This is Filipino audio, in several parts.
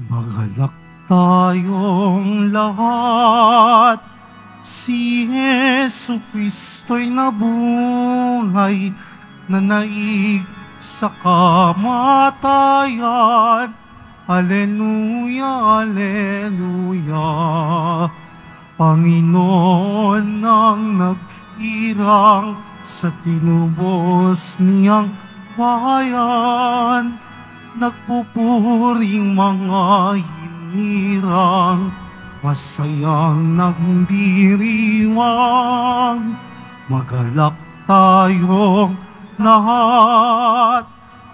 Magalak tayong lahat Si Yesu Kristo'y nabuhay Nanaig sa kamatayan Aleluya, Aleluya Panginoon ang nag Sa tinubos niyang bayan Nagpupuring mga inirang Masayang nagdiriwang Magalak tayong lahat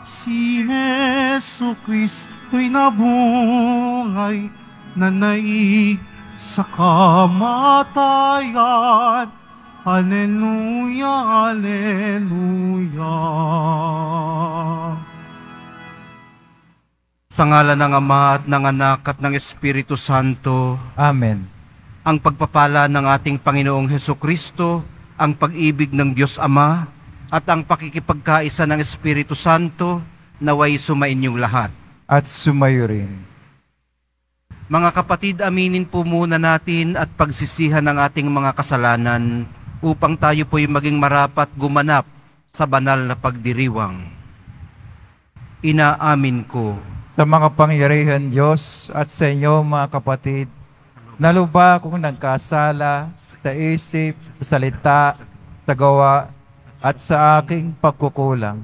Si Yesu Kristo'y nabungay Nanaig sa kamatayan Hallelujah, Hallelujah sa ngalan ng Ama at ng Anak at ng Espiritu Santo. Amen. Ang pagpapala ng ating Panginoong Heso Kristo, ang pag-ibig ng Diyos Ama, at ang pakikipagkaisa ng Espiritu Santo, naway sumain yung lahat. At sumayo rin. Mga kapatid, aminin po muna natin at pagsisihan ng ating mga kasalanan upang tayo po'y maging marapat gumanap sa banal na pagdiriwang. Inaamin ko sa mga pangyarihan Diyos at sa inyo mga kapatid. Naluba kung nagkasala sa isip, sa salita, sa gawa, at sa aking pagkukulang.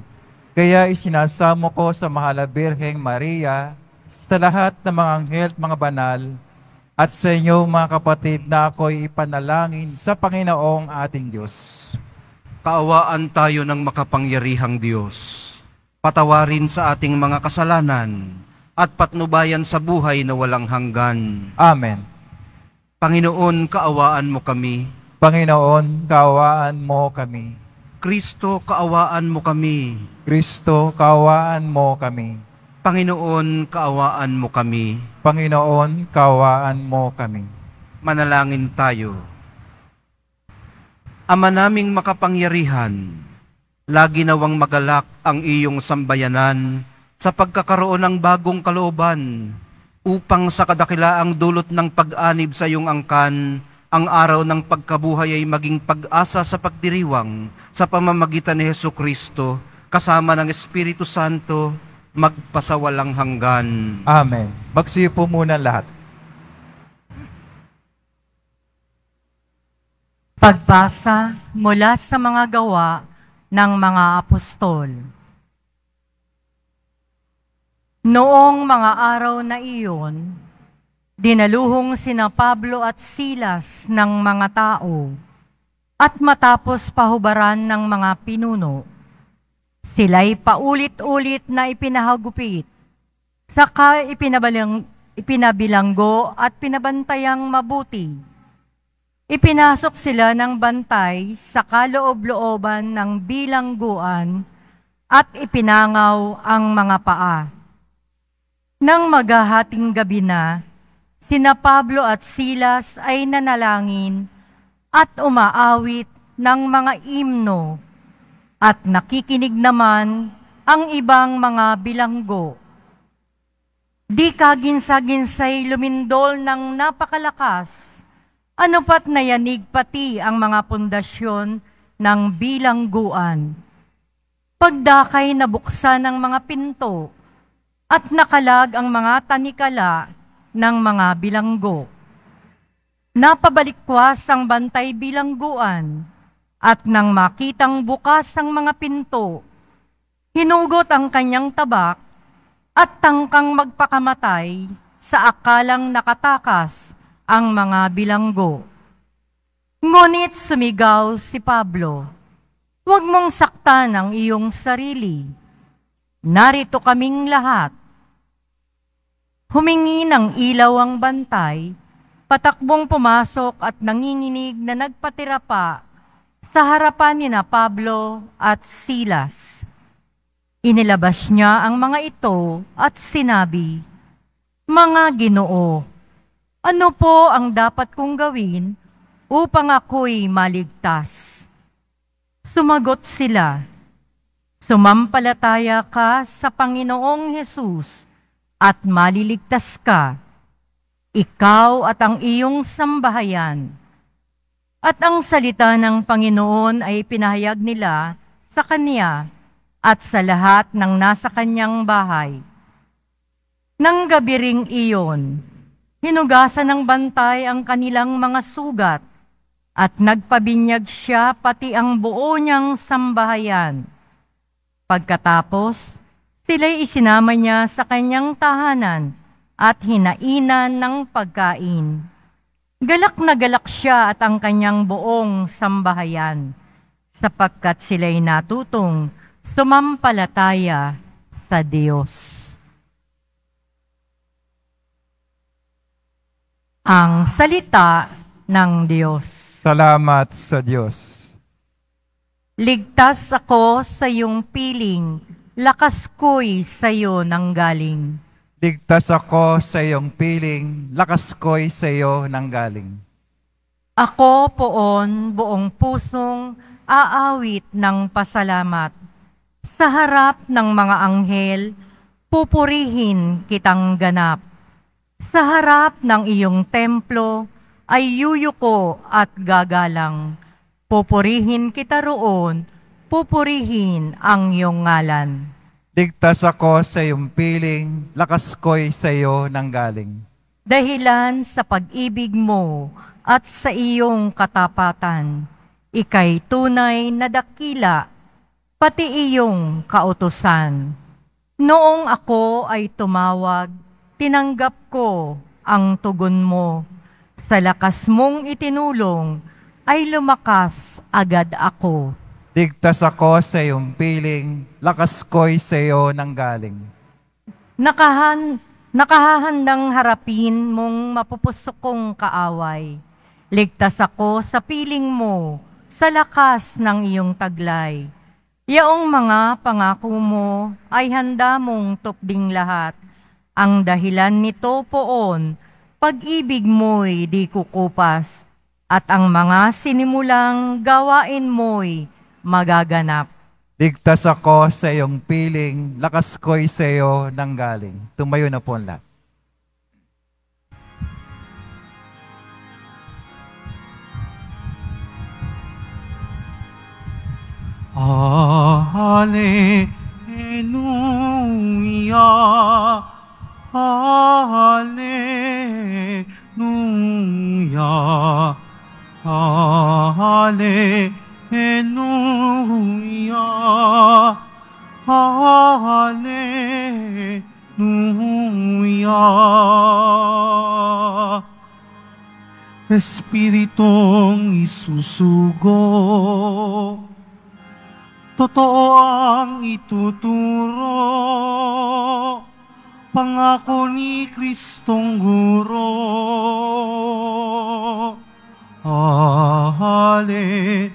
Kaya isinasamo ko sa Mahal Birheng Maria, sa lahat ng mga anghel at mga banal, at sa inyo mga kapatid na ako'y ipanalangin sa Panginoong ating Diyos. Kaawaan tayo ng makapangyarihang Diyos. Patawarin sa ating mga kasalanan at patnubayan sa buhay na walang hanggan. Amen. Panginoon, kaawaan mo kami. Panginoon, kaawaan mo kami. Kristo, kaawaan mo kami. Kristo, kaawaan mo kami. Panginoon, kaawaan mo kami. Panginoon, kaawaan mo kami. Manalangin tayo. Ama naming makapangyarihan, lagi nawang magalak ang iyong sambayanan sa pagkakaroon ng bagong kalooban upang sa kadakilaang dulot ng pag-anib sa iyong angkan, ang araw ng pagkabuhay ay maging pag-asa sa pagdiriwang sa pamamagitan ni Heso Kristo kasama ng Espiritu Santo magpasawalang hanggan. Amen. Magsiyo po muna lahat. Pagbasa mula sa mga gawa ng mga apostol. Noong mga araw na iyon, dinaluhong sina Pablo at Silas ng mga tao at matapos pahubaran ng mga pinuno, sila'y paulit-ulit na ipinahagupit, saka ipinabalang, ipinabilanggo at pinabantayang mabuti. Ipinasok sila ng bantay sa kaloob-looban ng bilangguan at ipinangaw ang mga paa nang maghahating gabi na, sina Pablo at Silas ay nanalangin at umaawit ng mga imno at nakikinig naman ang ibang mga bilanggo. Di kaginsa-ginsay lumindol ng napakalakas, anupat nayanig pati ang mga pundasyon ng bilangguan. Pagdakay nabuksan ng mga pinto, at nakalag ang mga tanikala ng mga bilanggo. Napabalikwas ang bantay bilangguan at nang makitang bukas ang mga pinto, hinugot ang kanyang tabak at tangkang magpakamatay sa akalang nakatakas ang mga bilanggo. Ngunit sumigaw si Pablo, huwag mong saktan ang iyong sarili narito kaming lahat. Humingi ng ilaw ang bantay, patakbong pumasok at nanginginig na nagpatira pa sa harapan ni na Pablo at Silas. Inilabas niya ang mga ito at sinabi, Mga ginoo, ano po ang dapat kong gawin upang ako'y maligtas? Sumagot sila, Sumampalataya ka sa Panginoong Hesus at maliligtas ka, ikaw at ang iyong sambahayan. At ang salita ng Panginoon ay pinahayag nila sa Kanya at sa lahat ng nasa Kanyang bahay. Nang gabi ring iyon, hinugasan ng bantay ang kanilang mga sugat at nagpabinyag siya pati ang buo niyang sambahayan Pagkatapos, sila'y isinama niya sa kanyang tahanan at hinainan ng pagkain. Galak na galak siya at ang kanyang buong sambahayan, sapagkat sila'y natutong sumampalataya sa Diyos. Ang salita ng Diyos. Salamat sa Diyos. Ligtas ako sa iyong piling, lakas ko'y sa iyo nanggaling. Ligtas ako sa iyong piling, lakas ko'y sa iyo nanggaling. Ako poon buong pusong aawit ng pasalamat. Sa harap ng mga anghel, pupurihin kitang ganap. Sa harap ng iyong templo, ay yuyuko at gagalang. Pupurihin kita roon, pupurihin ang iyong ngalan. Ligtas ako sa iyong piling, lakas ko'y sa iyo nang galing. Dahilan sa pag-ibig mo at sa iyong katapatan, ikay tunay na dakila, pati iyong kautosan. Noong ako ay tumawag, tinanggap ko ang tugon mo. Sa lakas mong itinulong, ay lumakas agad ako. Ligtas ako sa iyong piling, lakas ko'y sa iyo nang galing. Nakahan, nakahahandang harapin mong mapupusok kong kaaway. Ligtas ako sa piling mo, sa lakas ng iyong taglay. Yaong mga pangako mo ay handa mong tupding lahat. Ang dahilan nito poon, pag-ibig mo'y di kukupas at ang mga sinimulang gawain mo'y magaganap. Ligtas ako sa iyong piling, lakas ko'y sa iyo nang galing. Tumayo na po ang lahat. Hallelujah, Hallelujah. Hallelujah. Hallelujah. Espiritong isusugo, totoo ang ituturo, pangako ni Kristong Guro Hallelujah.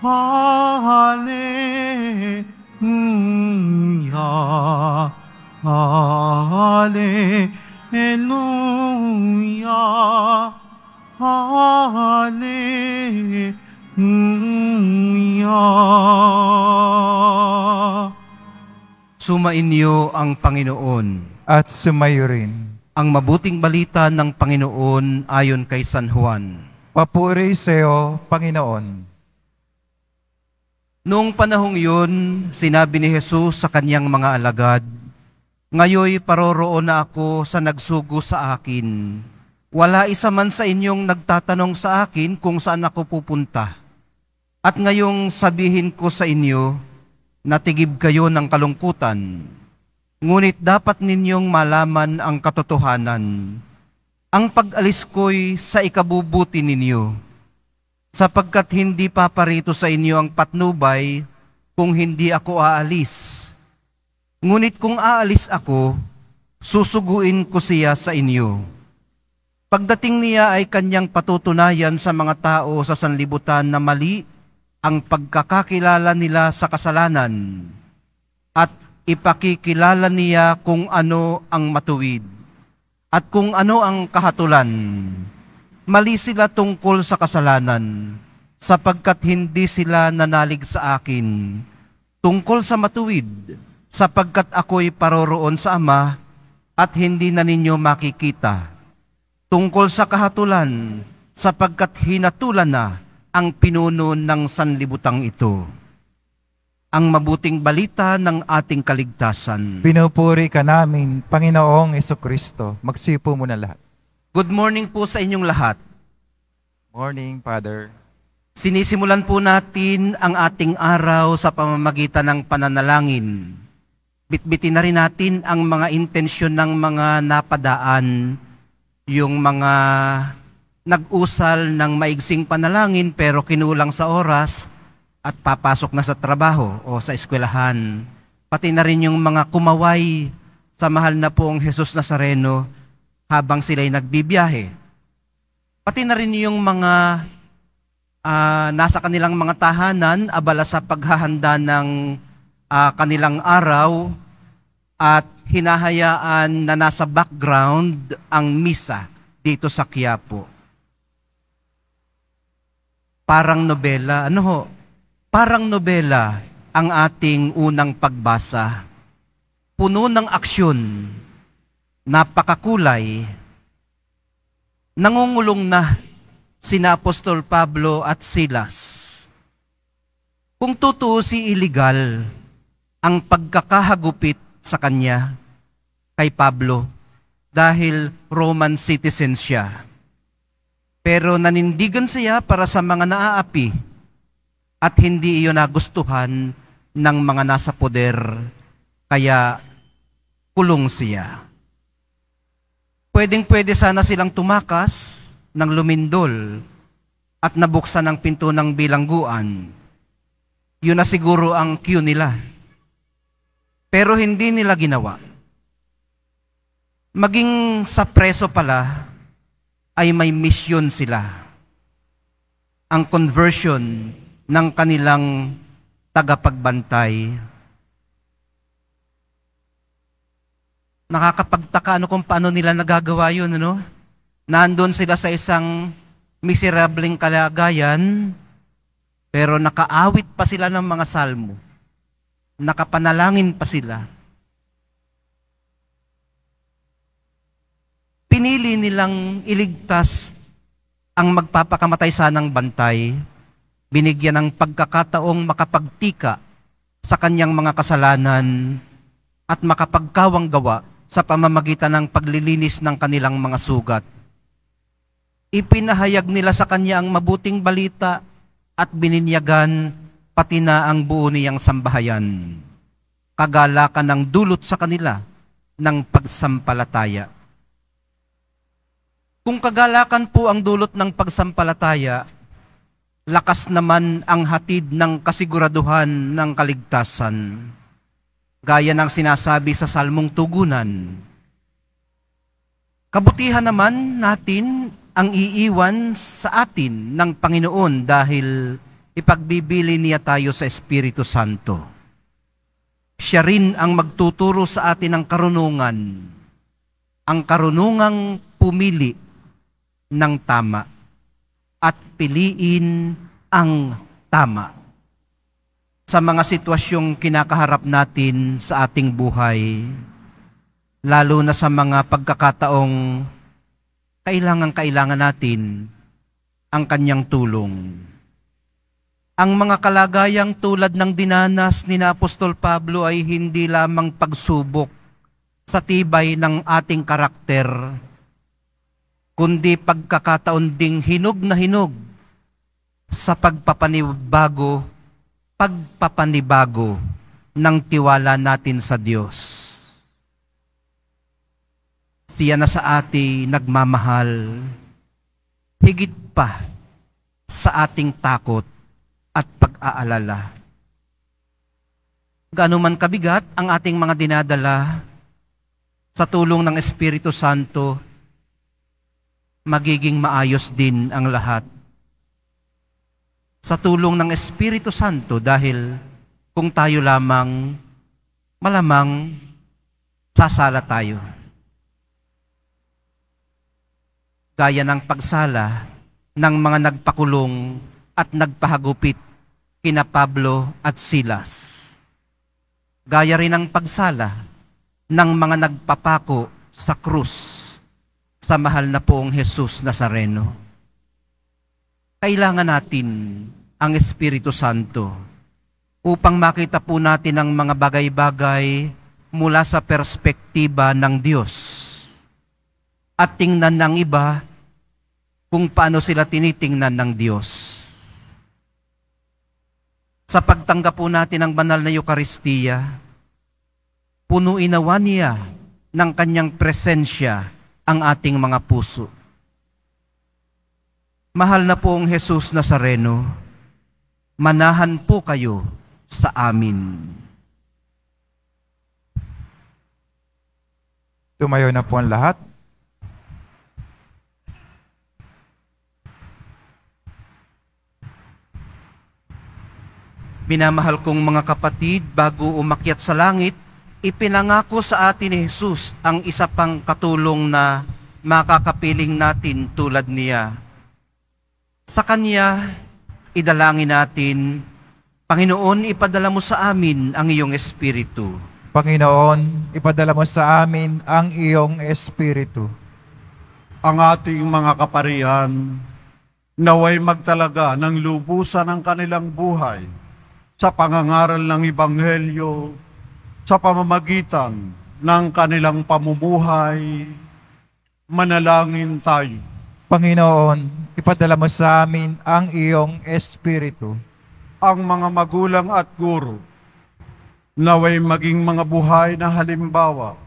Hallelujah. Hallelujah. Hallelujah. Sumainyo ang Panginoon at sumayo rin ang mabuting balita ng Panginoon ayon kay San Juan. Papuri sa'yo, Panginoon. Noong panahong yun, sinabi ni Jesus sa kanyang mga alagad, Ngayoy paroroon na ako sa nagsugo sa akin. Wala isa man sa inyong nagtatanong sa akin kung saan ako pupunta. At ngayong sabihin ko sa inyo, natigib kayo ng kalungkutan Ngunit dapat ninyong malaman ang katotohanan. Ang pag-alis ko'y sa ikabubuti ninyo, sapagkat hindi paparito sa inyo ang patnubay kung hindi ako aalis. Ngunit kung aalis ako, susuguin ko siya sa inyo. Pagdating niya ay kanyang patutunayan sa mga tao sa sanlibutan na mali ang pagkakakilala nila sa kasalanan at ipakikilala niya kung ano ang matuwid at kung ano ang kahatulan. Mali sila tungkol sa kasalanan sapagkat hindi sila nanalig sa akin tungkol sa matuwid sapagkat ako'y paroroon sa Ama at hindi na ninyo makikita. Tungkol sa kahatulan sapagkat hinatulan na ang pinuno ng sanlibutang ito ang mabuting balita ng ating kaligtasan. Pinupuri ka namin, Panginoong Kristo. Magsipo mo na lahat. Good morning po sa inyong lahat. Morning, Father. Sinisimulan po natin ang ating araw sa pamamagitan ng pananalangin. Bitbitin na rin natin ang mga intensyon ng mga napadaan, yung mga nag-usal ng maigsing panalangin pero kinulang sa oras, at papasok na sa trabaho o sa eskwelahan. Pati na rin yung mga kumaway sa mahal na poong Jesus Nazareno habang sila'y nagbibiyahe. Pati na rin yung mga uh, nasa kanilang mga tahanan, abala sa paghahanda ng uh, kanilang araw at hinahayaan na nasa background ang misa dito sa Quiapo. Parang nobela. Ano ho? Parang nobela ang ating unang pagbasa. Puno ng aksyon, napakakulay, nangungulong na sina Apostol Pablo at Silas. Kung totoo si illegal ang pagkakahagupit sa kanya kay Pablo dahil Roman citizen siya. Pero nanindigan siya para sa mga naaapi at hindi iyon nagustuhan ng mga nasa poder, kaya kulong siya. Pwedeng-pwede sana silang tumakas ng lumindol at nabuksan ang pinto ng bilangguan. Yun na siguro ang cue nila. Pero hindi nila ginawa. Maging sa preso pala ay may misyon sila. Ang conversion ng kanilang tagapagbantay. Nakakapagtaka ano kung paano nila nagagawa yun, ano? Nandun sila sa isang miserableng kalagayan, pero nakaawit pa sila ng mga salmo. Nakapanalangin pa sila. Pinili nilang iligtas ang magpapakamatay sanang bantay binigyan ng pagkakataong makapagtika sa kanyang mga kasalanan at makapagkawang gawa sa pamamagitan ng paglilinis ng kanilang mga sugat. Ipinahayag nila sa kanya ang mabuting balita at bininyagan pati na ang buo niyang sambahayan. Kagalakan ng dulot sa kanila ng pagsampalataya. Kung kagalakan po ang dulot ng pagsampalataya, lakas naman ang hatid ng kasiguraduhan ng kaligtasan. Gaya ng sinasabi sa Salmong Tugunan, Kabutihan naman natin ang iiwan sa atin ng Panginoon dahil ipagbibili niya tayo sa Espiritu Santo. Siya rin ang magtuturo sa atin ng karunungan, ang karunungang pumili ng tama at piliin ang tama. Sa mga sitwasyong kinakaharap natin sa ating buhay, lalo na sa mga pagkakataong kailangan-kailangan natin ang kanyang tulong. Ang mga kalagayang tulad ng dinanas ni Apostol Pablo ay hindi lamang pagsubok sa tibay ng ating karakter, kundi pagkakataon ding hinog na hinog sa pagpapanibago, pagpapanibago ng tiwala natin sa Diyos. Siya na sa ating nagmamahal, higit pa sa ating takot at pag-aalala. Gaano man kabigat ang ating mga dinadala sa tulong ng Espiritu Santo, magiging maayos din ang lahat. Sa tulong ng Espiritu Santo dahil kung tayo lamang malamang sasala tayo. Gaya ng pagsala ng mga nagpakulong at nagpahagupit kina Pablo at Silas. Gaya rin ng pagsala ng mga nagpapako sa krus sa mahal na poong Jesus Nazareno. Kailangan natin ang Espiritu Santo upang makita po natin ang mga bagay-bagay mula sa perspektiba ng Diyos at tingnan ng iba kung paano sila tinitingnan ng Diyos. Sa pagtanggap po natin ang banal na Eukaristiya, punuin niya ng kanyang presensya ang ating mga puso. Mahal na pong Jesus Nazareno, manahan po kayo sa amin. Tumayo na po ang lahat. Minamahal kong mga kapatid, bago umakyat sa langit, ipinangako sa atin ni Jesus ang isa pang katulong na makakapiling natin tulad niya. Sa Kanya, idalangin natin, Panginoon, ipadala mo sa amin ang iyong Espiritu. Panginoon, ipadala mo sa amin ang iyong Espiritu. Ang ating mga kaparihan, naway magtalaga ng lubusan ng kanilang buhay sa pangangaral ng Ibanghelyo sa pamamagitan ng kanilang pamumuhay, manalangin tayo. Panginoon, ipadala mo sa amin ang iyong Espiritu. Ang mga magulang at guro, naway maging mga buhay na halimbawa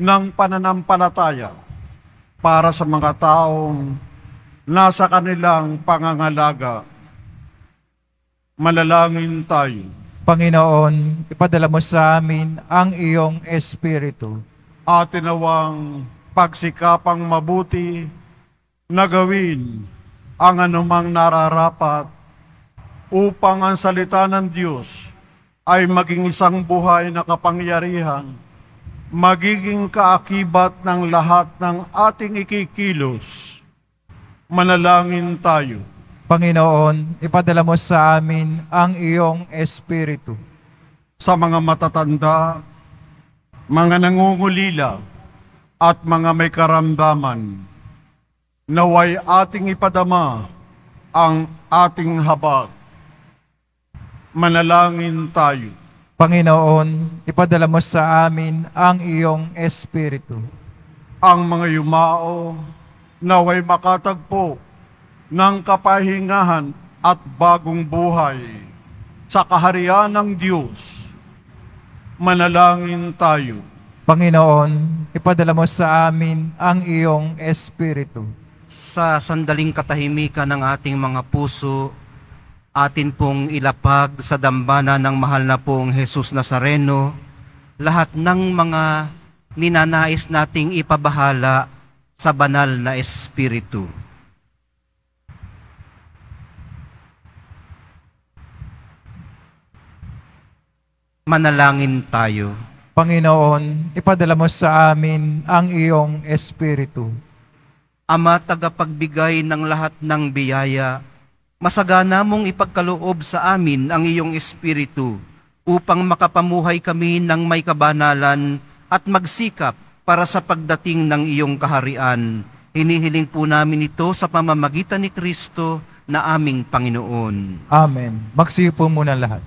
ng pananampalataya para sa mga taong nasa kanilang pangangalaga. Malalangin tayo. Panginoon, ipadala mo sa amin ang iyong Espiritu. At inawang pagsikapang mabuti na gawin ang anumang nararapat upang ang salita ng Diyos ay maging isang buhay na kapangyarihan, magiging kaakibat ng lahat ng ating ikikilos. Manalangin tayo. Panginoon, ipadala mo sa amin ang iyong Espiritu. Sa mga matatanda, mga nangungulila, at mga may karamdaman, naway ating ipadama ang ating habag. Manalangin tayo. Panginoon, ipadala mo sa amin ang iyong Espiritu. Ang mga yumao, naway makatagpo ng kapahingahan at bagong buhay sa kaharian ng Diyos. Manalangin tayo. Panginoon, ipadala mo sa amin ang iyong Espiritu. Sa sandaling katahimikan ng ating mga puso, atin pong ilapag sa dambana ng mahal na pong Jesus Nazareno, lahat ng mga ninanais nating ipabahala sa banal na Espiritu. Manalangin tayo. Panginoon, ipadala mo sa amin ang iyong Espiritu. Ama, tagapagbigay ng lahat ng biyaya, masagana mong ipagkaloob sa amin ang iyong Espiritu upang makapamuhay kami ng may kabanalan at magsikap para sa pagdating ng iyong kaharian. Hinihiling po namin ito sa pamamagitan ni Kristo na aming Panginoon. Amen. Magsiyo po muna lahat.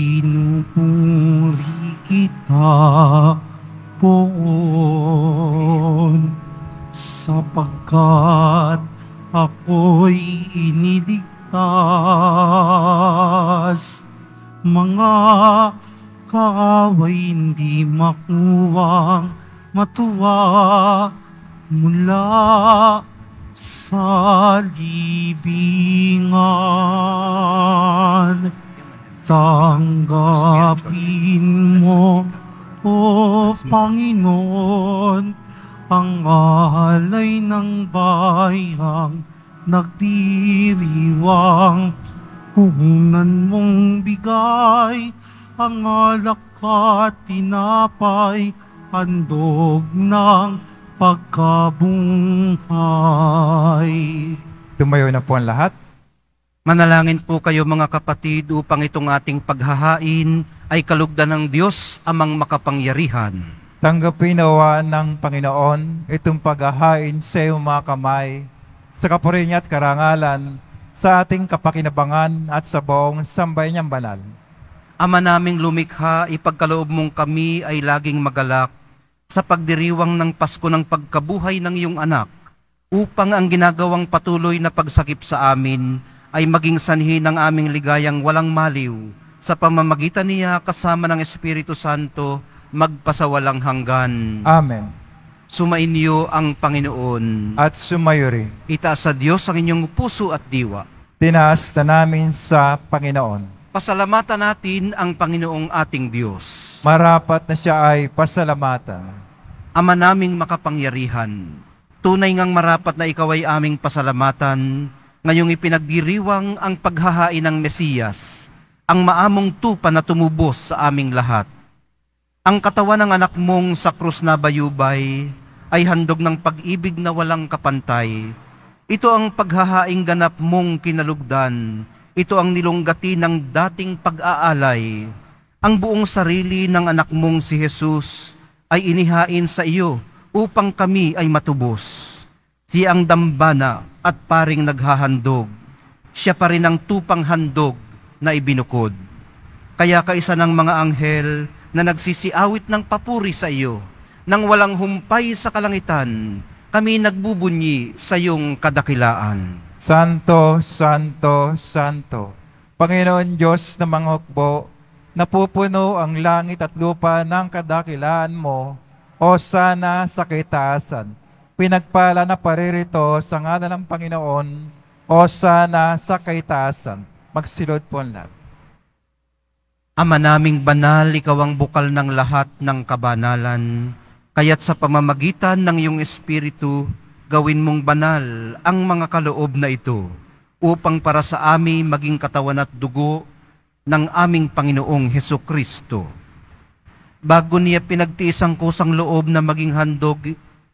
Pinupuri kita, Poon, sapagkat ako'y iniligtas. Mga kaaway hindi makuwang matuwa mula sa libingan. Tanggapin mo, O Panginoon, ang alay ng bayang nagdiriwang. Kunan mong bigay ang alak at tinapay, andog ng pagkabuhay. Tumayo na po ang lahat. Manalangin po kayo mga kapatid upang itong ating paghahain ay kalugdan ng Diyos amang makapangyarihan. Tanggapin nawa ng Panginoon itong paghahain sa iyong mga kamay, sa kapuri niya at karangalan, sa ating kapakinabangan at sa buong sambay niyang banal. Ama naming lumikha, ipagkaloob mong kami ay laging magalak sa pagdiriwang ng Pasko ng pagkabuhay ng iyong anak, upang ang ginagawang patuloy na pagsakip sa amin ay maging sanhi ng aming ligayang walang maliw sa pamamagitan niya kasama ng Espiritu Santo magpasawalang hanggan. Amen. Sumainyo ang Panginoon. At sumayo rin. Itaas sa Diyos ang inyong puso at diwa. Tinaas na namin sa Panginoon. Pasalamatan natin ang Panginoong ating Diyos. Marapat na siya ay pasalamatan. Ama naming makapangyarihan, tunay ngang marapat na ikaw ay aming pasalamatan ngayong ipinagdiriwang ang paghahain ng Mesiyas, ang maamong tupa na tumubos sa aming lahat. Ang katawan ng anak mong sa krus na bayubay ay handog ng pag-ibig na walang kapantay. Ito ang paghahaing ganap mong kinalugdan. Ito ang nilunggati ng dating pag-aalay. Ang buong sarili ng anak mong si Jesus ay inihain sa iyo upang kami ay matubos. Si ang dambana at paring naghahandog. Siya pa rin ang tupang handog na ibinukod. Kaya kaisa ng mga anghel na nagsisiawit ng papuri sa iyo, nang walang humpay sa kalangitan, kami nagbubunyi sa iyong kadakilaan. Santo, Santo, Santo, Panginoon Diyos na mga hukbo, napupuno ang langit at lupa ng kadakilaan mo, o sana sa kitaasan pinagpala na paririto sa ngalan ng Panginoon o sana sa kaitaasan. Magsilod po ang lahat. Ama naming banal, ikaw ang bukal ng lahat ng kabanalan, kaya't sa pamamagitan ng iyong Espiritu, gawin mong banal ang mga kaloob na ito, upang para sa amin maging katawan at dugo ng aming Panginoong Heso Kristo. Bago niya pinagtiis ang kusang loob na maging handog,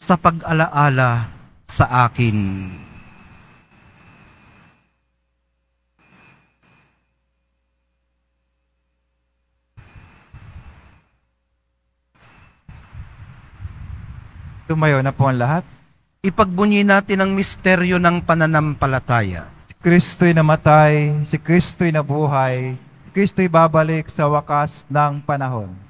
sa pag-alaala sa akin. Tumayo na po ang lahat. Ipagbunyi natin ang misteryo ng pananampalataya. Si Kristo'y namatay, si Kristo'y nabuhay, si Kristo'y babalik sa wakas ng panahon.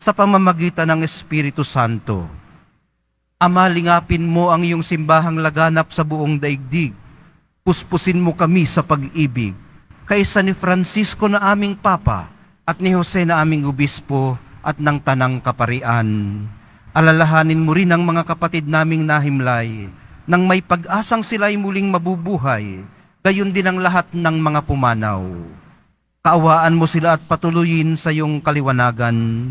sa pamamagitan ng Espiritu Santo. Ama, lingapin mo ang iyong simbahang laganap sa buong daigdig. Puspusin mo kami sa pag-ibig. Kaysa ni Francisco na aming Papa at ni Jose na aming Obispo at ng Tanang Kaparian. Alalahanin mo rin ang mga kapatid naming nahimlay nang may pag-asang sila'y muling mabubuhay, gayon din ang lahat ng mga pumanaw. Kaawaan mo sila at patuloyin sa iyong kaliwanagan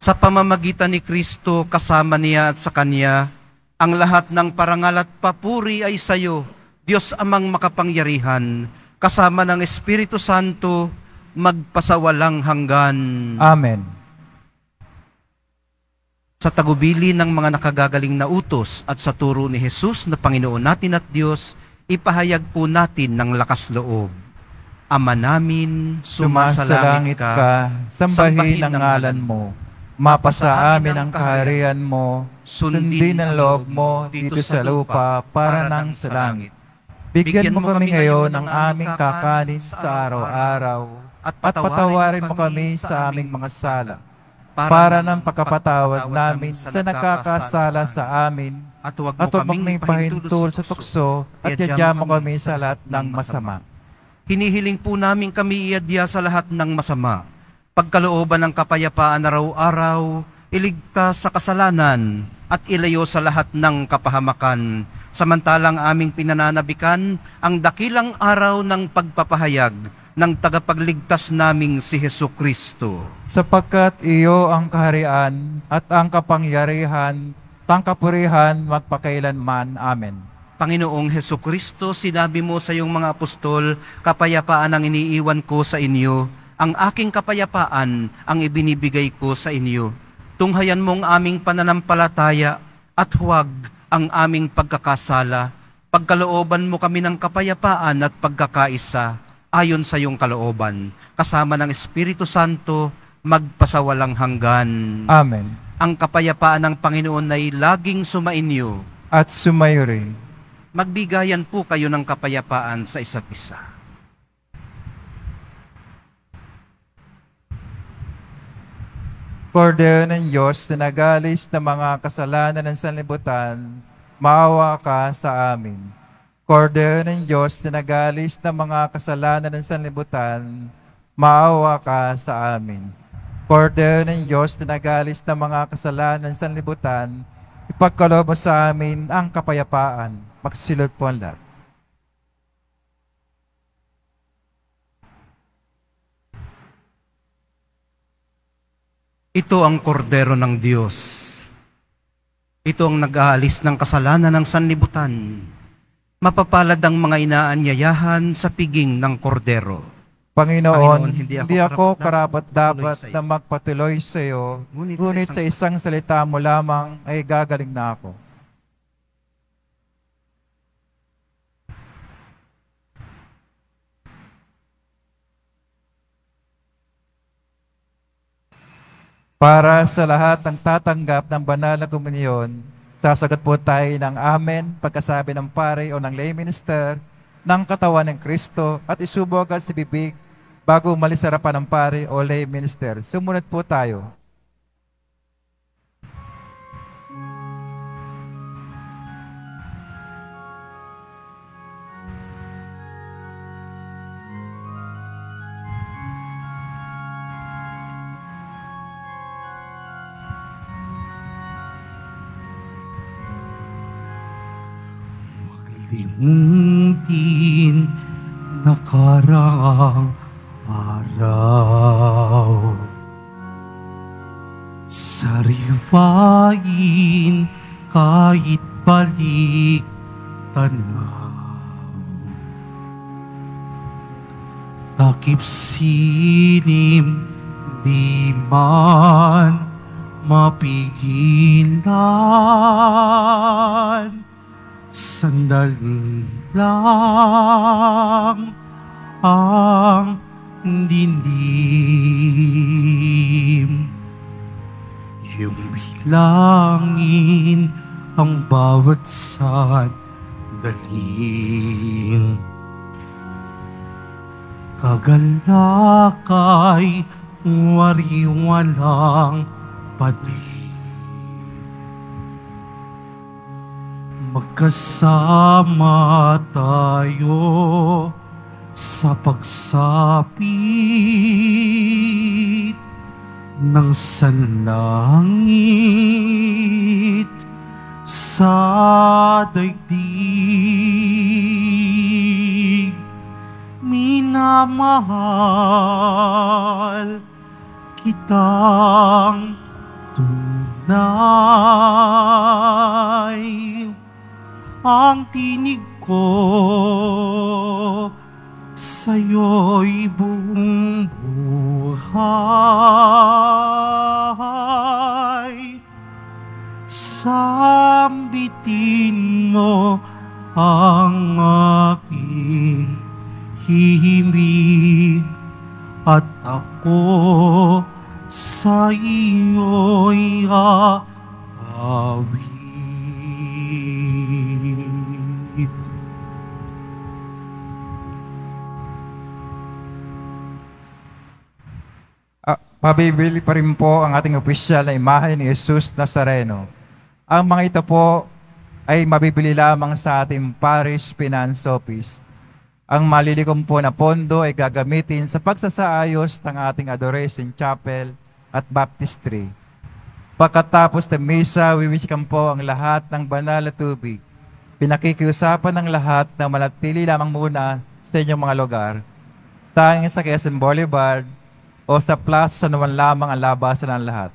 Sa pamamagitan ni Kristo kasama niya at sa Kanya, ang lahat ng parangal at papuri ay sa iyo, Diyos amang makapangyarihan, kasama ng Espiritu Santo, magpasawalang hanggan. Amen. Sa tagubili ng mga nakagagaling na utos at sa turo ni Jesus na Panginoon natin at Diyos, ipahayag po natin ng lakas loob. Ama namin, sumasalangit ka, sambahin ang ngalan mo Mapasa amin ang kaharian mo, sundin ang loob mo dito sa lupa para nang sa langit. Bigyan mo kami ngayon ng aming kakanin sa araw-araw at patawarin mo kami sa aming mga sala para nang pakapatawad namin sa nakakasala sa amin at huwag mo kaming pahintulol sa tukso at yadya mo kami sa lahat ng masama. Hinihiling po namin kami iadya sa lahat ng masama pagkalooban ng kapayapaan araw-araw, iligtas sa kasalanan at ilayo sa lahat ng kapahamakan. Samantalang aming pinananabikan ang dakilang araw ng pagpapahayag ng tagapagligtas naming si Heso Kristo. Sapagkat iyo ang kaharian at ang kapangyarihan, tangkapurihan magpakailanman. Amen. Panginoong Heso Kristo, sinabi mo sa iyong mga apostol, kapayapaan ang iniiwan ko sa inyo ang aking kapayapaan ang ibinibigay ko sa inyo. Tunghayan mong aming pananampalataya at huwag ang aming pagkakasala. Pagkalooban mo kami ng kapayapaan at pagkakaisa ayon sa iyong kalooban. Kasama ng Espiritu Santo, magpasawalang hanggan. Amen. Ang kapayapaan ng Panginoon ay laging sumainyo. At sumayo rin. Magbigayan po kayo ng kapayapaan sa isa't isa. Kordero ng Diyos na nagalis ng na mga kasalanan ng sanlibutan, maawa ka sa amin. Kordero ng Diyos na nagalis ng na mga kasalanan ng sanlibutan, maawa ka sa amin. Kordero ng Diyos na nagalis ng na mga kasalanan ng sanlibutan, ipagkalob sa amin ang kapayapaan. Magsilot po ang lahat. Ito ang kordero ng Diyos. Ito ang nag-aalis ng kasalanan ng sanlibutan. Mapapalad ang mga inaanyayahan sa piging ng kordero. Panginoon, Panginoon hindi ako, hindi ako karapat dapat na magpatuloy sa iyo, ngunit, ngunit sa isang salita mo lamang ay gagaling na ako. Para sa lahat ng tatanggap ng banal na komunyon, sasagot po tayo ng Amen, pagkasabi ng pare o ng lay minister, ng katawan ng Kristo at isubog agad sa bibig bago umalis sa ng pare o lay minister. Sumunod po tayo. noong din nakaraang araw. Sariwain kahit balik tanaw. Takip silim di man mapigilan sandali lang ang dindim Yung bilangin ang bawat sandaling Kagalakay walang pating Magkasama tayo sa pagsapit ng sanlangit sa daigdig minamahal kitang tunay ang tinig ko sa'yo'y buong buhay. Sambitin mo ang aking hihimig at ako sa iyo'y aawin. mabibili pa rin po ang ating official na imahe ni Jesus Nazareno. Ang mga ito po ay mabibili lamang sa ating Paris finance office. Ang malilikom po na pondo ay gagamitin sa pagsasaayos ng ating adoration chapel at baptistry. Pagkatapos ng misa, wiwisikan po ang lahat ng banal na tubig. Pinakikiusapan ng lahat na malatili lamang muna sa inyong mga lugar. Tanging sa Quezon Boulevard, o sa plaza sa naman lamang ang labasan ng lahat.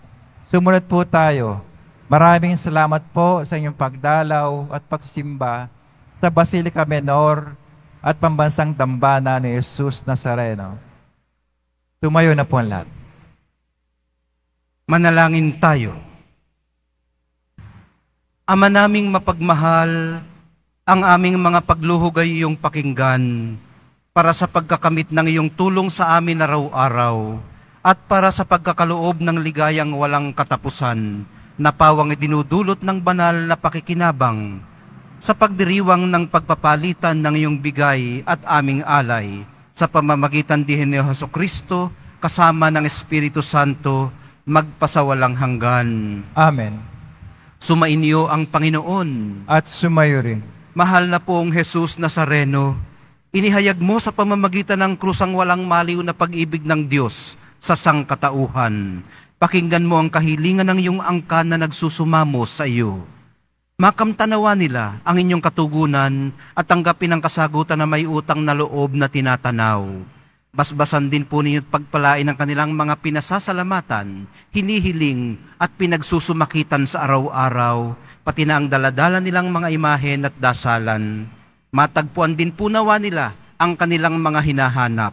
Sumunod po tayo. Maraming salamat po sa inyong pagdalaw at pagsimba sa Basilica Menor at pambansang dambana ni Jesus Nazareno. Tumayo na po ang lahat. Manalangin tayo. Ama naming mapagmahal, ang aming mga pagluhog ay iyong pakinggan para sa pagkakamit ng iyong tulong sa amin araw-araw at para sa pagkakaloob ng ligayang walang katapusan na pawang dinudulot ng banal na pakikinabang sa pagdiriwang ng pagpapalitan ng iyong bigay at aming alay sa pamamagitan din ni Heso Kristo kasama ng Espiritu Santo magpasawalang hanggan. Amen. Sumainyo ang Panginoon. At sumayo rin. Mahal na poong Jesus Nazareno, inihayag mo sa pamamagitan ng krusang walang maliw na pag-ibig ng Diyos sa sangkatauhan. Pakinggan mo ang kahilingan ng iyong angkan na nagsusumamo sa iyo. Makamtanawa nila ang inyong katugunan at tanggapin ang kasagutan na may utang na loob na tinatanaw. Basbasan din po ninyo pagpalain ang kanilang mga pinasasalamatan, hinihiling at pinagsusumakitan sa araw-araw, pati na ang daladala nilang mga imahen at dasalan matagpuan din po nawa nila ang kanilang mga hinahanap.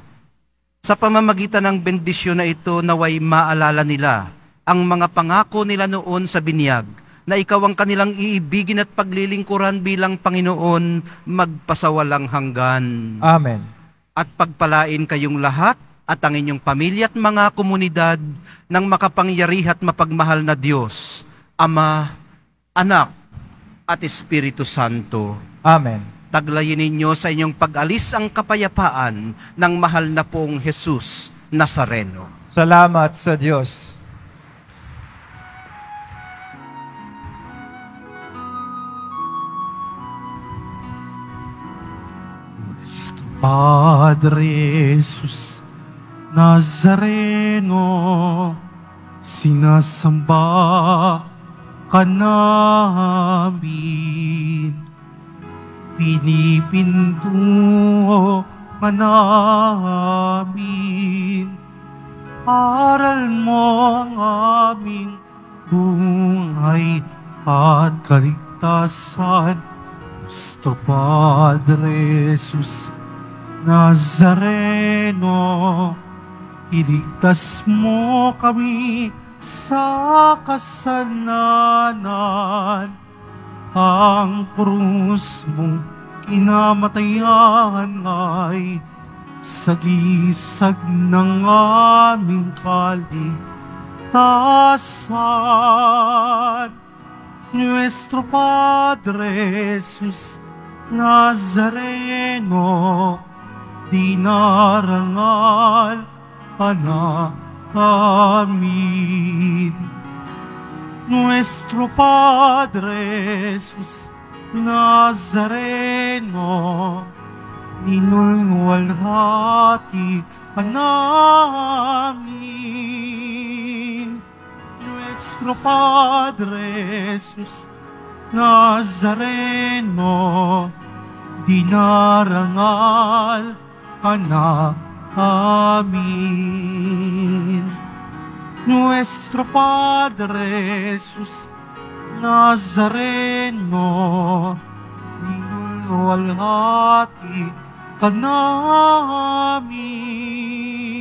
Sa pamamagitan ng bendisyon na ito, naway maalala nila ang mga pangako nila noon sa binyag na ikaw ang kanilang iibigin at paglilingkuran bilang Panginoon magpasawalang hanggan. Amen. At pagpalain kayong lahat at ang inyong pamilya at mga komunidad ng makapangyarihan at mapagmahal na Diyos, Ama, Anak, at Espiritu Santo. Amen. Taglayin ninyo sa inyong pag-alis ang kapayapaan ng mahal na pong Jesus Nazareno. Salamat sa Diyos. Padre Jesus Nazareno, sinasamba ka namin pinipinto ka namin. Aral mo ang aming buhay at kaligtasan. Gusto Padre Jesus Nazareno, iligtas mo kami sa kasalanan ang krus mong kinamatayan ay sagisag ng aming kaligtasan. Nuestro Padre Jesus Nazareno, dinarangal ka na amin. Nuestro Padre Jesus Nazareno, ninulwalhati ka namin. Nuestro Padre Jesus Nazareno, dinarangal ka namin. Nuestro Padre Jesus Nazareno, Nazareno, minulwalhati ka namin.